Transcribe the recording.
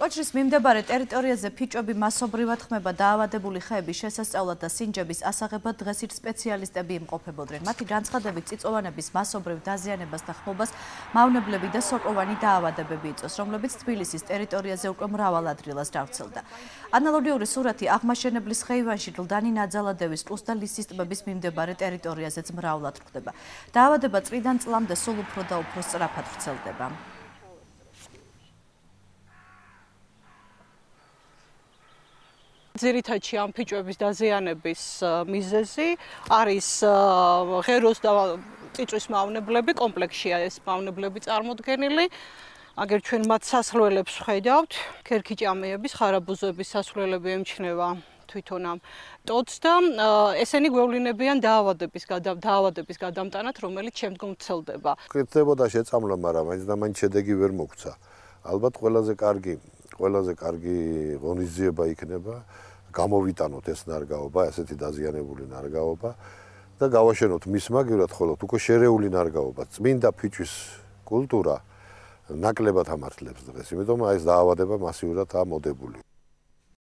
კოჩრის მიმდებარე ტერიტორიაზე ფიჭები მასობრივად ხმება დაავადებული ხეების შესასწავლად და სინჯების ასაღებად დღეს ის სპეციალისტები იმყოფებოდნენ. მათი განცხადებით წიწოვანების მასობრივ დაზიანებას და ხმობას მავნებლები და სოკოვანი დაავადებები იწვევს, რომლებიც თბილისის ტერიტორიაზე უკვე მრავალ ადრილას დავრცელდა. ანალოგიური სურათი აღმაშენებლის ხეივანში დლდანი ნაძალადევის პლუს და ლისის ტბების მიმდებარე ტერიტორიაზეც მრავლად გვხვდება. დაავადება წრიდან წლამდე სულ უფრო და უფრო სწრაფად ვრცელდება. ძირითადში ამ ფიჭვების დაზიანების მიზეზი არის ღეროს და წიწვის მავნებლები კომპლექსშია ეს მავნებლები წარმოდგენილი. აგერ ჩვენ მათ სასრულებს ხედავთ, ქერქიჭამეების ხარაბუზების სასრულები ემჩნევა თვითონ ამ ტოტს და ესენი გვევლინებიან დაავადების დაავადების გადამტანად, რომელიც შემდგომ ცელდება. კეთდებოდა შეწამლა, მაგრამ ეს და მან შედეგი ვერ მოგცა. ალბათ ყველაზე კარგი, ყველაზე კარგი ღონისძიება იქნება. გამოვიტანოთ ეს ნარგავობა, ესეთი დაზიანებული ნარგავობა და გავაშენოთ მის მაგივრად ხოლოთ უკვე შერეული ნარგავობა, წმინდა ფიჭვის კულტურა ნაკლებად ამართლებს დღეს, იმიტომ რომ ეს დაავადება მასიურად ამოდებულია.